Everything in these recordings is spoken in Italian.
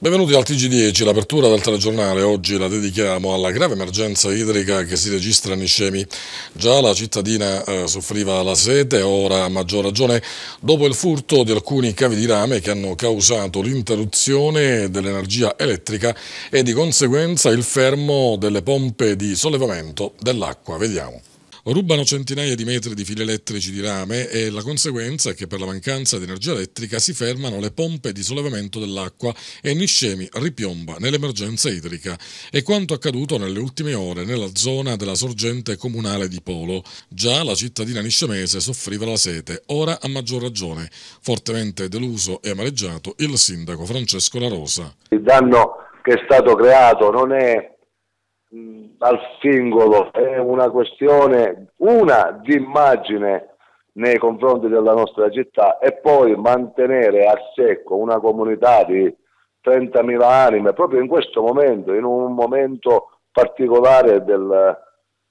Benvenuti al TG10, l'apertura del telegiornale oggi la dedichiamo alla grave emergenza idrica che si registra in Iscemi. Già la cittadina eh, soffriva la sete, ora a maggior ragione dopo il furto di alcuni cavi di rame che hanno causato l'interruzione dell'energia elettrica e di conseguenza il fermo delle pompe di sollevamento dell'acqua. Vediamo. Rubano centinaia di metri di fili elettrici di rame e la conseguenza è che per la mancanza di energia elettrica si fermano le pompe di sollevamento dell'acqua e Niscemi ripiomba nell'emergenza idrica. È quanto accaduto nelle ultime ore nella zona della sorgente comunale di Polo. Già la cittadina niscemese soffriva la sete, ora a maggior ragione. Fortemente deluso e amareggiato il sindaco Francesco La Rosa. Il danno che è stato creato non è Mm, al singolo, è una questione, una, di immagine nei confronti della nostra città e poi mantenere a secco una comunità di 30.000 anime proprio in questo momento, in un momento particolare del,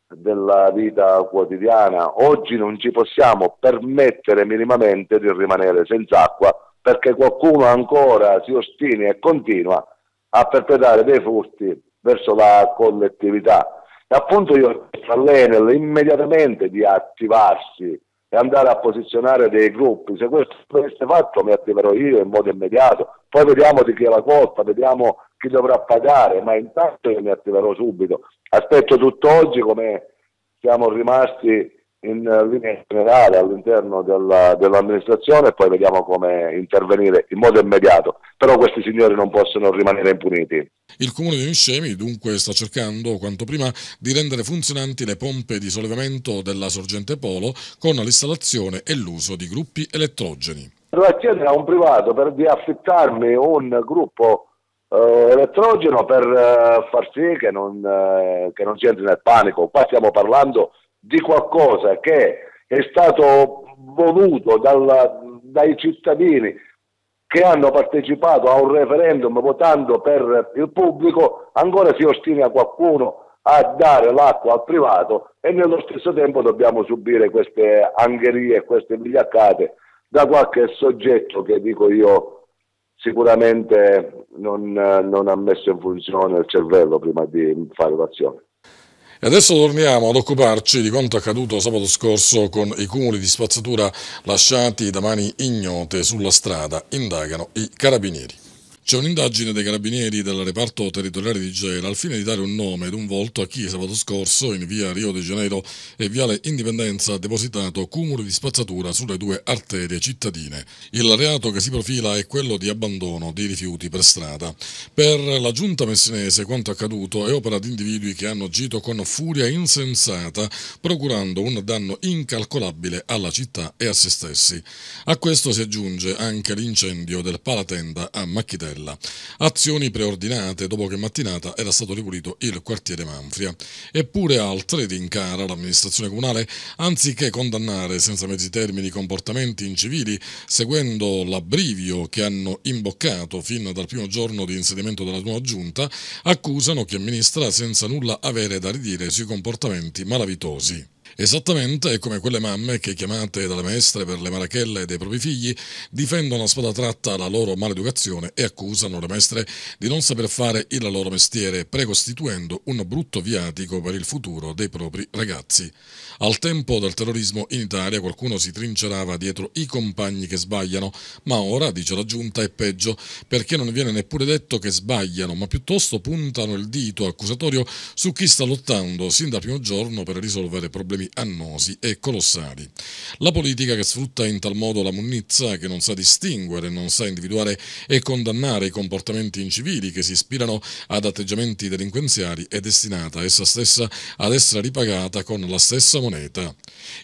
della vita quotidiana. Oggi non ci possiamo permettere minimamente di rimanere senza acqua perché qualcuno ancora si ostini e continua a perpetrare dei furti verso la collettività. E appunto io ho chiesto Lenel immediatamente di attivarsi e andare a posizionare dei gruppi. Se questo venisse fatto mi attiverò io in modo immediato, poi vediamo di chi è la colpa, vediamo chi dovrà pagare, ma intanto io mi attiverò subito. Aspetto tutt'oggi come siamo rimasti in eh, linea generale all'interno della, dell'amministrazione e poi vediamo come intervenire in modo immediato. Però questi signori non possono rimanere impuniti. Il comune di Unscemi dunque sta cercando quanto prima di rendere funzionanti le pompe di sollevamento della sorgente Polo con l'installazione e l'uso di gruppi elettrogeni. Per chiedere a un privato per di affittarmi un gruppo Uh, elettrogeno per uh, far sì che non, uh, che non si entri nel panico. Qua stiamo parlando di qualcosa che è stato voluto dalla, dai cittadini che hanno partecipato a un referendum votando per il pubblico, ancora si ostina qualcuno a dare l'acqua al privato e nello stesso tempo dobbiamo subire queste angherie, queste vigliaccate da qualche soggetto che dico io sicuramente non, non ha messo in funzione il cervello prima di fare l'azione. E adesso torniamo ad occuparci di quanto accaduto sabato scorso con i cumuli di spazzatura lasciati da mani ignote sulla strada, indagano i carabinieri. C'è un'indagine dei carabinieri del reparto territoriale di Gela al fine di dare un nome ed un volto a chi sabato scorso in via Rio de Janeiro e viale Indipendenza ha depositato cumuli di spazzatura sulle due arterie cittadine. Il reato che si profila è quello di abbandono di rifiuti per strada. Per la giunta messinese quanto accaduto è opera di individui che hanno agito con furia insensata procurando un danno incalcolabile alla città e a se stessi. A questo si aggiunge anche l'incendio del palatenda a Macchiterra. Cittadella. Azioni preordinate dopo che mattinata era stato ripulito il quartiere Manfria. Eppure altre rincara l'amministrazione comunale, anziché condannare senza mezzi termini comportamenti incivili, seguendo l'abbrivio che hanno imboccato fin dal primo giorno di insediamento della nuova giunta, accusano chi amministra senza nulla avere da ridire sui comportamenti malavitosi. Esattamente come quelle mamme che, chiamate dalle maestre per le marachelle dei propri figli, difendono a spada tratta la loro maleducazione e accusano le maestre di non saper fare il loro mestiere, precostituendo un brutto viatico per il futuro dei propri ragazzi. Al tempo del terrorismo in Italia qualcuno si trincerava dietro i compagni che sbagliano, ma ora, dice la giunta, è peggio perché non viene neppure detto che sbagliano, ma piuttosto puntano il dito accusatorio su chi sta lottando sin dal primo giorno per risolvere problemi annosi e colossali. La politica che sfrutta in tal modo la munizza, che non sa distinguere, non sa individuare e condannare i comportamenti incivili che si ispirano ad atteggiamenti delinquenziali, è destinata essa stessa ad essere ripagata con la stessa moneta.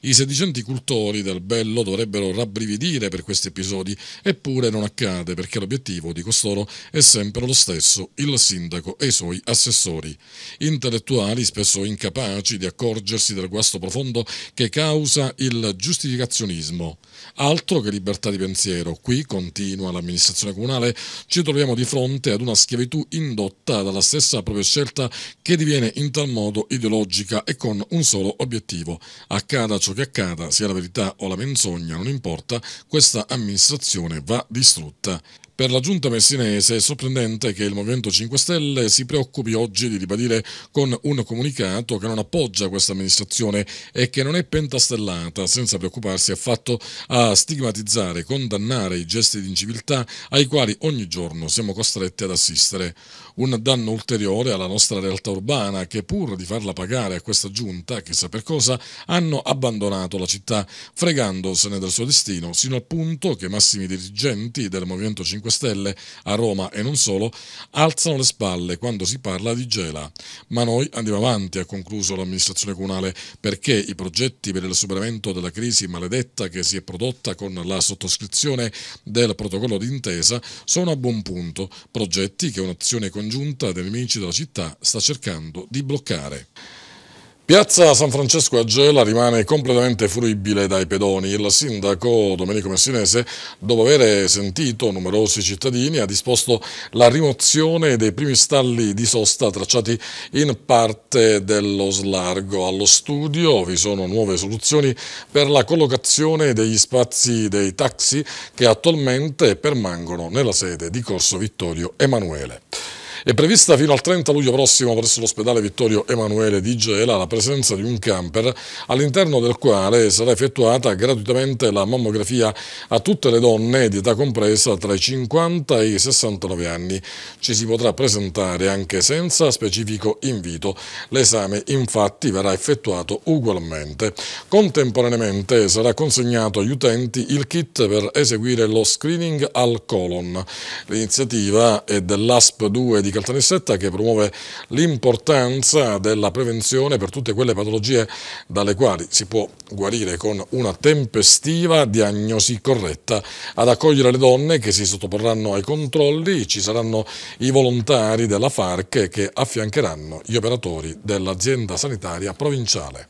I sedicenti cultori del bello dovrebbero rabbrividire per questi episodi, eppure non accade perché l'obiettivo di costoro è sempre lo stesso, il sindaco e i suoi assessori. Intellettuali spesso incapaci di accorgersi del guasto profondo profondo che causa il giustificazionismo. Altro che libertà di pensiero, qui, continua l'amministrazione comunale, ci troviamo di fronte ad una schiavitù indotta dalla stessa propria scelta che diviene in tal modo ideologica e con un solo obiettivo. Accada ciò che accada, sia la verità o la menzogna, non importa, questa amministrazione va distrutta. Per la giunta messinese è sorprendente che il Movimento 5 Stelle si preoccupi oggi di ribadire con un comunicato che non appoggia questa amministrazione e che non è pentastellata, senza preoccuparsi affatto a stigmatizzare e condannare i gesti di inciviltà ai quali ogni giorno siamo costretti ad assistere. Un danno ulteriore alla nostra realtà urbana che pur di farla pagare a questa giunta, chissà per cosa, hanno abbandonato la città, fregandosene del suo destino, sino al punto che massimi dirigenti del Movimento 5 5 Stelle a Roma e non solo, alzano le spalle quando si parla di Gela. Ma noi andiamo avanti, ha concluso l'amministrazione comunale, perché i progetti per il superamento della crisi maledetta che si è prodotta con la sottoscrizione del protocollo d'intesa sono a buon punto, progetti che un'azione congiunta dei nemici della città sta cercando di bloccare. Piazza San Francesco a Gela rimane completamente fruibile dai pedoni. Il sindaco Domenico Messinese, dopo aver sentito numerosi cittadini, ha disposto la rimozione dei primi stalli di sosta tracciati in parte dello slargo. Allo studio vi sono nuove soluzioni per la collocazione degli spazi dei taxi che attualmente permangono nella sede di Corso Vittorio Emanuele. È prevista fino al 30 luglio prossimo presso l'ospedale Vittorio Emanuele di Gela la presenza di un camper all'interno del quale sarà effettuata gratuitamente la mammografia a tutte le donne di età compresa tra i 50 e i 69 anni. Ci si potrà presentare anche senza specifico invito. L'esame infatti verrà effettuato ugualmente. Contemporaneamente sarà consegnato agli utenti il kit per eseguire lo screening al colon. L'iniziativa è dell'ASP 2 di Caltanissetta che promuove l'importanza della prevenzione per tutte quelle patologie dalle quali si può guarire con una tempestiva diagnosi corretta. Ad accogliere le donne che si sottoporranno ai controlli ci saranno i volontari della FARC che affiancheranno gli operatori dell'azienda sanitaria provinciale.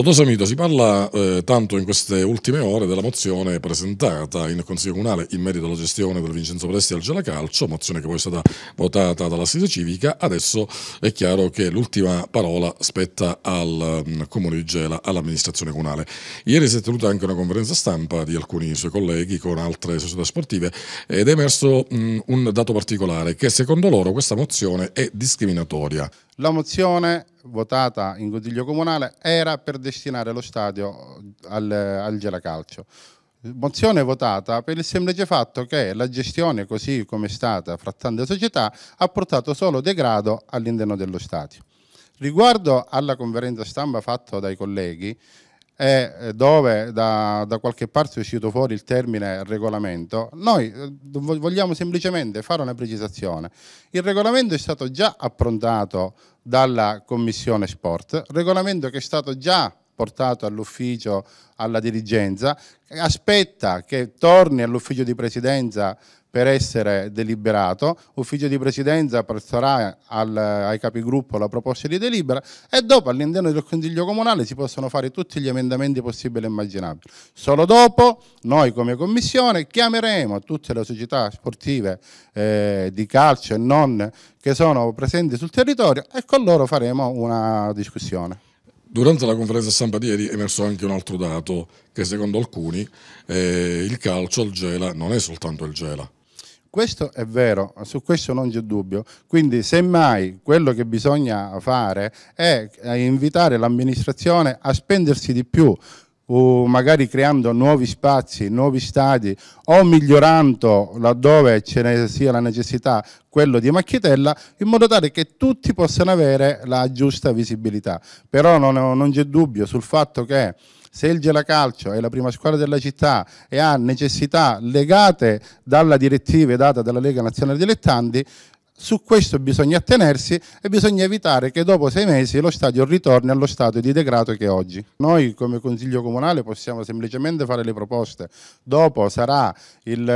Dottor esatto. Samito, si parla eh, tanto in queste ultime ore della mozione presentata in Consiglio Comunale in merito alla gestione del Vincenzo Presti al Gelacalcio, mozione che poi è stata votata dall'Assise Civica. Adesso è chiaro che l'ultima parola spetta al um, Comune di Gela, all'amministrazione comunale. Ieri si è tenuta anche una conferenza stampa di alcuni suoi colleghi con altre società sportive ed è emerso mh, mm, un dato particolare che secondo loro questa mozione è discriminatoria la mozione votata in Consiglio Comunale era per destinare lo stadio al, al Gelacalcio. Mozione votata per il semplice fatto che la gestione così come è stata fra tante società ha portato solo degrado all'interno dello stadio. Riguardo alla conferenza stampa fatta dai colleghi, e eh, dove da, da, qualche parte è uscito fuori il termine regolamento, noi eh, vogliamo semplicemente fare una precisazione. Il regolamento è stato già approntato dalla Commissione Sport, regolamento che è stato già portato all'ufficio, alla dirigenza, aspetta che torni all'ufficio di presidenza per essere deliberato, ufficio di presidenza presterà al, ai capigruppo la proposta di delibera e dopo all'interno del Consiglio Comunale si possono fare tutti gli emendamenti possibili e immaginabili. Solo dopo noi come Commissione chiameremo tutte le società sportive eh, di calcio e non che sono presenti sul territorio e con loro faremo una discussione. Durante la conferenza stampa di ieri è emerso anche un altro dato che secondo alcuni eh, il calcio al Gela non è soltanto il Gela, questo è vero, su questo non c'è dubbio. Quindi semmai quello che bisogna fare è invitare l'amministrazione a spendersi di più, magari creando nuovi spazi, nuovi stadi o migliorando laddove ce ne sia la necessità quello di Macchietella in modo tale che tutti possano avere la giusta visibilità. Però non, non c'è dubbio sul fatto che se il Gelacalcio è la prima squadra della città e ha necessità legate dalla direttiva data dalla Lega Nazionale Dilettanti, su questo bisogna attenersi e bisogna evitare che dopo sei mesi lo stadio ritorni allo stato di degrado che è oggi. Noi come Consiglio Comunale possiamo semplicemente fare le proposte, dopo sarà il,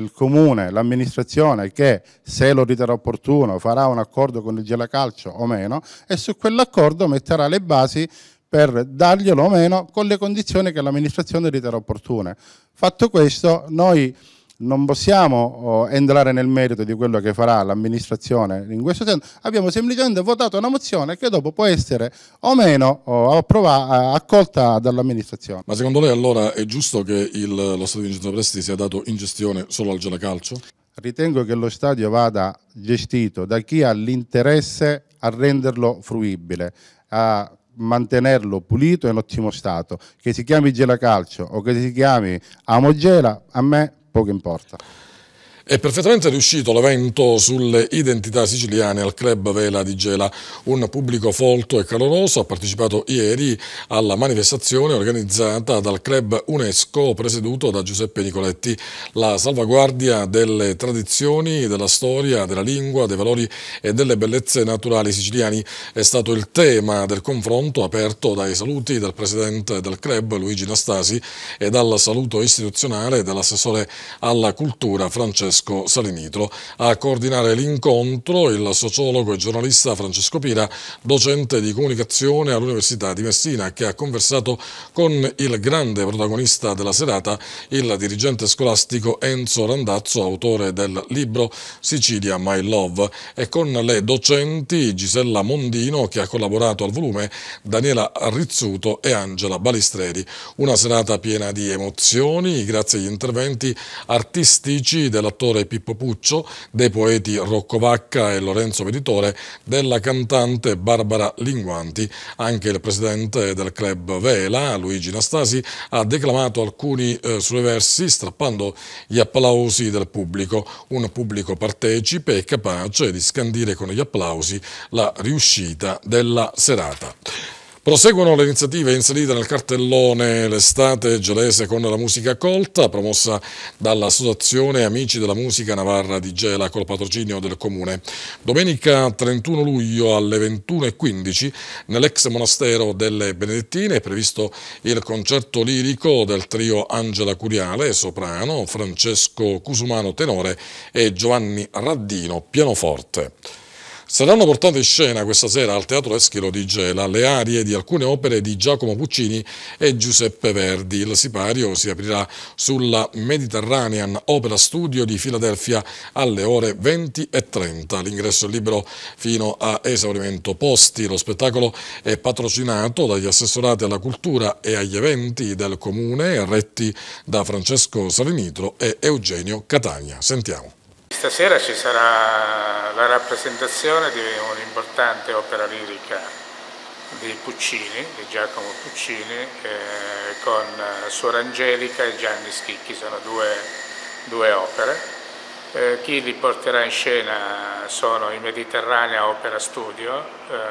il Comune, l'amministrazione che se lo riterrà opportuno farà un accordo con il Gela Calcio o meno e su quell'accordo metterà le basi per darglielo o meno con le condizioni che l'amministrazione riterrà opportune. Fatto questo, noi non possiamo oh, entrare nel merito di quello che farà l'amministrazione in questo senso, abbiamo semplicemente votato una mozione che dopo può essere o meno oh, accolta dall'amministrazione. Ma secondo lei allora è giusto che il, lo stadio di Vincenzo Presti sia dato in gestione solo al Gelacalcio? Ritengo che lo stadio vada gestito da chi ha l'interesse a renderlo fruibile, a mantenerlo pulito e in ottimo stato. Che si chiami Gela Calcio o che si chiami Amogela, a me poco importa. È perfettamente riuscito l'evento sulle identità siciliane al Club Vela di Gela. Un pubblico folto e caloroso ha partecipato ieri alla manifestazione organizzata dal Club UNESCO presieduto da Giuseppe Nicoletti. La salvaguardia delle tradizioni, della storia, della lingua, dei valori e delle bellezze naturali siciliani è stato il tema del confronto aperto dai saluti del presidente del club Luigi Nastasi e dal saluto istituzionale dell'assessore alla cultura Francesco Francesco Salinitro. A coordinare l'incontro il sociologo e giornalista Francesco Pira, docente di comunicazione all'Università di Messina, che ha conversato con il grande protagonista della serata, il dirigente scolastico Enzo Randazzo, autore del libro Sicilia My Love, e con le docenti Gisella Mondino, che ha collaborato al volume, Daniela Rizzuto e Angela Balistreri. Una serata piena di emozioni, grazie agli interventi artistici dell'attore cantautore Pippo Puccio, dei poeti Rocco Vacca e Lorenzo Veditore, della cantante Barbara Linguanti. Anche il presidente del club Vela, Luigi Nastasi, ha declamato alcuni eh, suoi versi strappando gli applausi del pubblico. Un pubblico partecipe e capace di scandire con gli applausi la riuscita della serata. Proseguono le iniziative inserite nel cartellone L'estate gelese con la musica colta, promossa dall'associazione Amici della Musica Navarra di Gela col patrocinio del Comune. Domenica 31 luglio alle 21.15 nell'ex monastero delle Benedettine è previsto il concerto lirico del trio Angela Curiale, soprano, Francesco Cusumano tenore e Giovanni Raddino, pianoforte. Saranno portate in scena questa sera al Teatro Eschilo di Gela le arie di alcune opere di Giacomo Puccini e Giuseppe Verdi. Il sipario si aprirà sulla Mediterranean Opera Studio di Filadelfia alle ore 20 e 30. L'ingresso è libero fino a esaurimento posti. Lo spettacolo è patrocinato dagli assessorati alla cultura e agli eventi del comune retti da Francesco Salinitro e Eugenio Catania. Sentiamo. Stasera ci sarà la rappresentazione di un'importante opera lirica di Puccini, di Giacomo Puccini, eh, con eh, Suor Angelica e Gianni Schicchi, sono due, due opere. Eh, chi li porterà in scena sono i Mediterranea Opera Studio,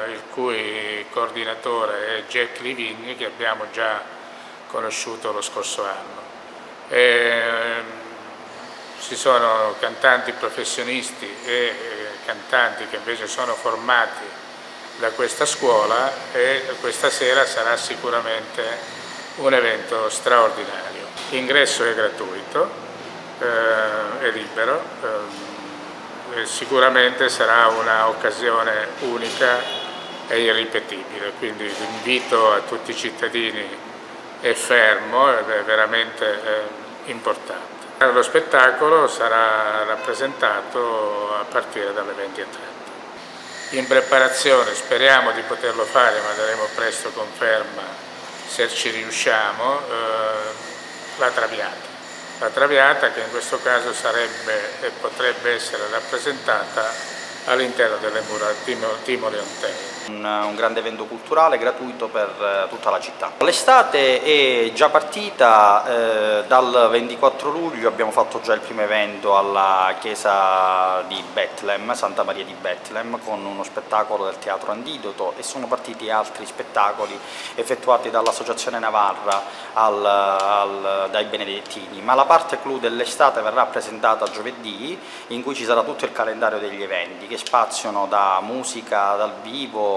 eh, il cui coordinatore è Jack Livigni, che abbiamo già conosciuto lo scorso anno. E, ehm, ci sono cantanti professionisti e eh, cantanti che invece sono formati da questa scuola e questa sera sarà sicuramente un evento straordinario. L'ingresso è gratuito, eh, è libero, ehm, e sicuramente sarà un'occasione unica e irripetibile, quindi l'invito a tutti i cittadini è fermo ed è veramente eh, importante. Eh, lo spettacolo sarà rappresentato a partire dalle 20.30. In preparazione speriamo di poterlo fare, ma daremo presto conferma se ci riusciamo, eh, la traviata. La traviata che in questo caso sarebbe e potrebbe essere rappresentata all'interno delle mura timoleontee un, un grande evento culturale gratuito per eh, tutta la città. L'estate è già partita, eh, dal 24 luglio abbiamo fatto già il primo evento alla chiesa di Bethlehem, Santa Maria di Bethlehem, con uno spettacolo del teatro Antidoto e sono partiti altri spettacoli effettuati dall'Associazione Navarra al, al, dai Benedettini, ma la parte clou dell'estate verrà presentata giovedì in cui ci sarà tutto il calendario degli eventi che spaziano da musica dal vivo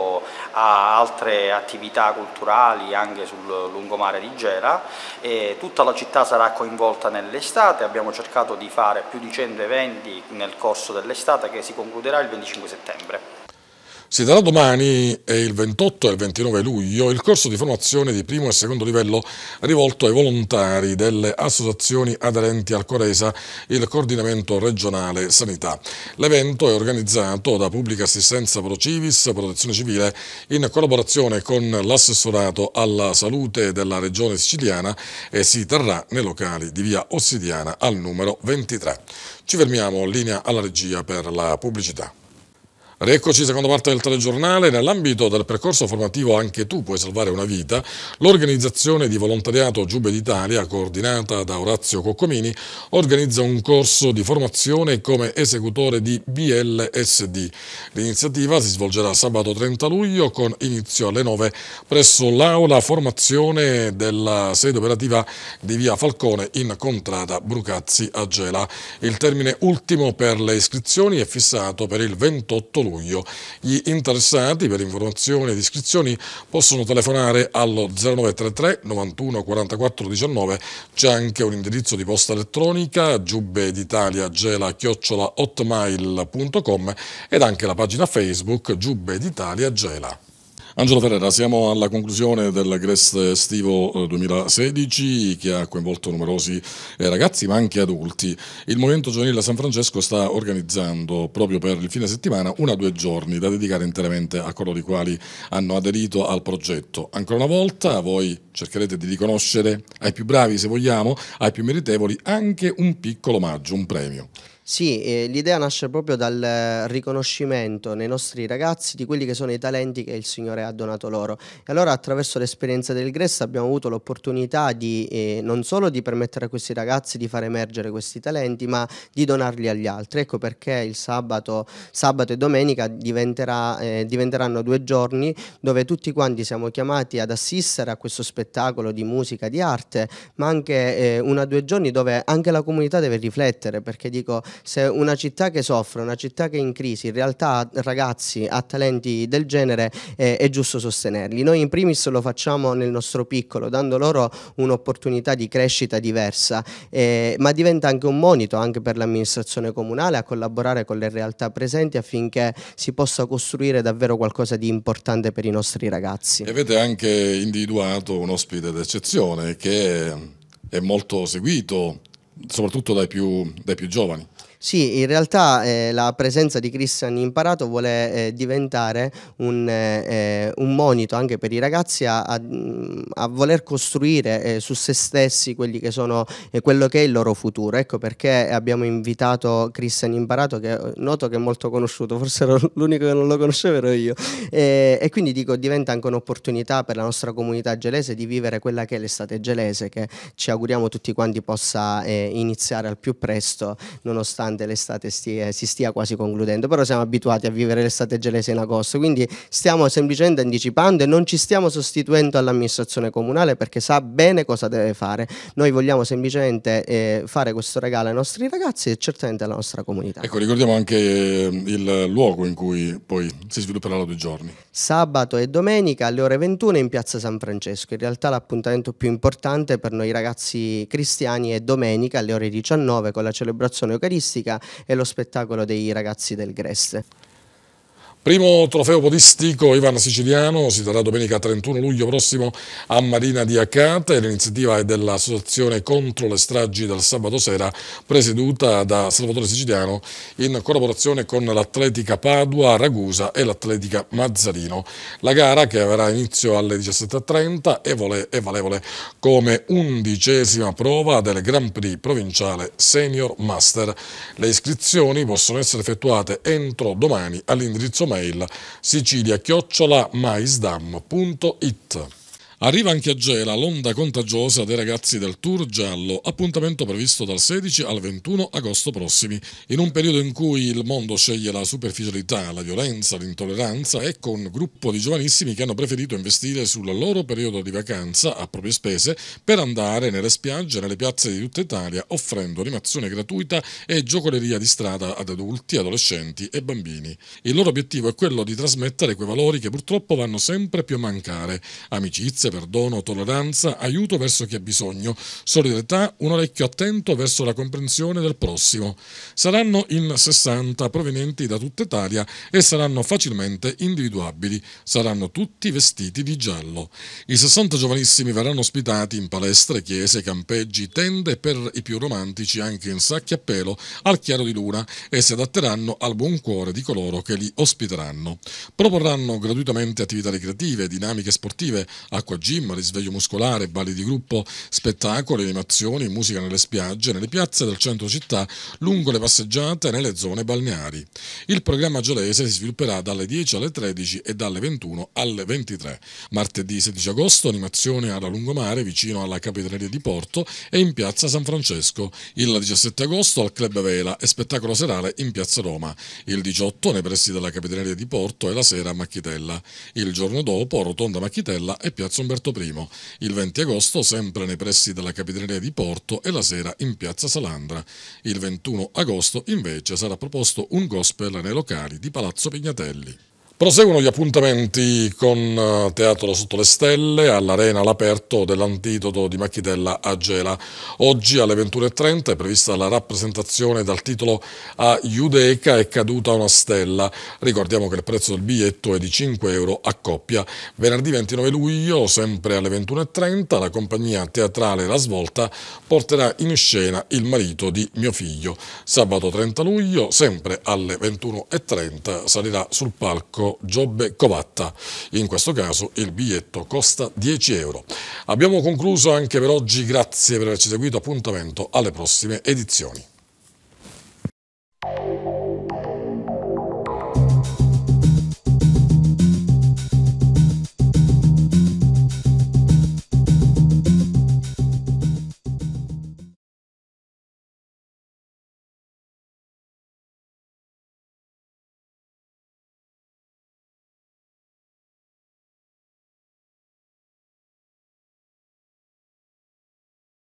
a altre attività culturali anche sul lungomare di Gela. E tutta la città sarà coinvolta nell'estate, abbiamo cercato di fare più di 100 eventi nel corso dell'estate che si concluderà il 25 settembre. Si darà domani, il 28 e il 29 luglio, il corso di formazione di primo e secondo livello rivolto ai volontari delle associazioni aderenti al Coresa, il coordinamento regionale sanità. L'evento è organizzato da Pubblica Assistenza Pro Civis, Protezione Civile, in collaborazione con l'assessorato alla salute della regione siciliana e si terrà nei locali di via Ossidiana al numero 23. Ci fermiamo, linea alla regia per la pubblicità. Rieccoci, seconda parte del telegiornale. Nell'ambito del percorso formativo Anche tu puoi salvare una vita, l'organizzazione di volontariato Giube d'Italia, coordinata da Orazio Coccomini, organizza un corso di formazione come esecutore di BLSD. L'iniziativa si svolgerà sabato 30 luglio con inizio alle 9 presso l'aula formazione della sede operativa di via Falcone in Contrada Brucazzi a Gela. Il termine ultimo per le iscrizioni è fissato per il 28 luglio luglio. Gli interessati per informazioni ed iscrizioni possono telefonare allo 0933 91 44 19. C'è anche un indirizzo di posta elettronica giubbe hotmail.com ed anche la pagina Facebook giubbeditaliagela. Angelo Ferrera, siamo alla conclusione del Grest estivo 2016 eh, che ha coinvolto numerosi eh, ragazzi ma anche adulti. Il Movimento Giovanile San Francesco sta organizzando proprio per il fine settimana una o due giorni da dedicare interamente a coloro i quali hanno aderito al progetto. Ancora una volta voi cercherete di riconoscere ai più bravi se vogliamo, ai più meritevoli anche un piccolo omaggio, un premio. Sì, eh, l'idea nasce proprio dal riconoscimento nei nostri ragazzi di quelli che sono i talenti che il Signore ha donato loro. E allora attraverso l'esperienza del Gress abbiamo avuto l'opportunità di eh, non solo di permettere a questi ragazzi di far emergere questi talenti, ma di donarli agli altri. Ecco perché il sabato, sabato e domenica diventerà, eh, diventeranno due giorni dove tutti quanti siamo chiamati ad assistere a questo spettacolo di musica, di arte, ma anche eh, una o due giorni dove anche la comunità deve riflettere, perché dico se una città che soffre, una città che è in crisi, in realtà ragazzi ha talenti del genere eh, è giusto sostenerli. Noi in primis lo facciamo nel nostro piccolo, dando loro un'opportunità di crescita diversa, eh, ma diventa anche un monito anche per l'amministrazione comunale a collaborare con le realtà presenti affinché si possa costruire davvero qualcosa di importante per i nostri ragazzi. E avete anche individuato un ospite d'eccezione che è molto seguito soprattutto dai più, dai più giovani. Sì, in realtà eh, la presenza di Christian Imparato vuole eh, diventare un, eh, eh un, monito anche per i ragazzi a, a, a voler costruire eh, su se stessi che sono, eh, quello che è il loro futuro. Ecco perché abbiamo invitato Christian Imparato, che noto che è molto conosciuto, forse l'unico che non lo conoscevo ero io. e quindi dico, diventa anche un'opportunità per la nostra comunità gelese di vivere quella che è l'estate gelese, che ci auguriamo tutti quanti possa iniziare al più presto, nonostante nonostante l'estate stia, si stia quasi concludendo, però siamo abituati a vivere l'estate gelese in agosto, quindi stiamo semplicemente anticipando e non ci stiamo sostituendo all'amministrazione comunale perché sa bene cosa deve fare. Noi vogliamo semplicemente eh, fare questo regalo ai nostri ragazzi e certamente alla nostra comunità. Ecco, ricordiamo anche eh, il luogo in cui poi si svilupperà la due giorni. Sabato e domenica alle ore 21 in piazza San Francesco. In realtà l'appuntamento più importante per noi ragazzi cristiani è domenica alle ore 19 con la celebrazione eucaristica artistica e lo spettacolo dei ragazzi del Gresse. Primo trofeo podistico Ivan Siciliano si darà domenica 31 luglio prossimo a Marina di Accata e l'iniziativa è dell'Associazione contro le stragi del sabato sera presieduta da Salvatore Siciliano in collaborazione con l'Atletica Padua, Ragusa e l'Atletica Mazzarino. La gara che avrà inizio alle 17.30 è valevole come undicesima prova del Grand Prix provinciale Senior Master. Le iscrizioni possono essere effettuate entro domani all'indirizzo mail mail maisdam.it Arriva anche a Gela l'onda contagiosa dei ragazzi del Tour Giallo, appuntamento previsto dal 16 al 21 agosto prossimi. In un periodo in cui il mondo sceglie la superficialità, la violenza, l'intolleranza, ecco un gruppo di giovanissimi che hanno preferito investire sul loro periodo di vacanza a proprie spese per andare nelle spiagge e nelle piazze di tutta Italia offrendo animazione gratuita e giocoleria di strada ad adulti, adolescenti e bambini. Il loro obiettivo è quello di trasmettere quei valori che purtroppo vanno sempre più a mancare, amicizia, pazienza, perdono, tolleranza, aiuto verso chi ha bisogno, solidarietà, un orecchio attento verso la comprensione del prossimo. Saranno in 60 provenienti da tutta Italia e saranno facilmente individuabili. Saranno tutti vestiti di giallo. I 60 giovanissimi verranno ospitati in palestre, chiese, campeggi, tende per i più romantici anche in sacchi a pelo al chiaro di luna e si adatteranno al buon cuore di coloro che li ospiteranno. Proporranno gratuitamente attività ricreative, dinamiche sportive, acqua gym, risveglio muscolare, balli di gruppo, spettacoli, animazioni, musica nelle spiagge, nelle piazze del centro città, lungo le passeggiate e nelle zone balneari. Il programma giolese si svilupperà dalle 10 alle 13 e dalle 21 alle 23. Martedì 16 agosto animazione alla lungomare vicino alla capitaneria di Porto e in piazza San Francesco. Il 17 agosto al Club Vela e spettacolo serale in piazza Roma. Il 18 nei pressi della capitaneria di Porto e la sera a Macchitella. Il giorno dopo rotonda Macchitella e piazza Umberto. Umberto I, il 20 agosto sempre nei pressi della Capitaneria di Porto e la sera in Piazza Salandra. Il 21 agosto invece sarà proposto un gospel nei locali di Palazzo Pignatelli. Proseguono gli appuntamenti con eh, Teatro Sotto le Stelle all'Arena all'aperto dell'antidoto di Macchitella a Gela. Oggi alle 21.30 è prevista la rappresentazione dal titolo A Iudeca è caduta una stella. Ricordiamo che il prezzo del biglietto è di 5 euro a coppia. Venerdì 29 luglio, sempre alle 21.30, la compagnia teatrale La Svolta porterà in scena Il marito di mio figlio. Sabato 30 luglio, sempre alle 21.30, salirà sul palco Giobbe Covatta. In questo caso il biglietto costa 10 euro. Abbiamo concluso anche per oggi, grazie per averci seguito, appuntamento alle prossime edizioni.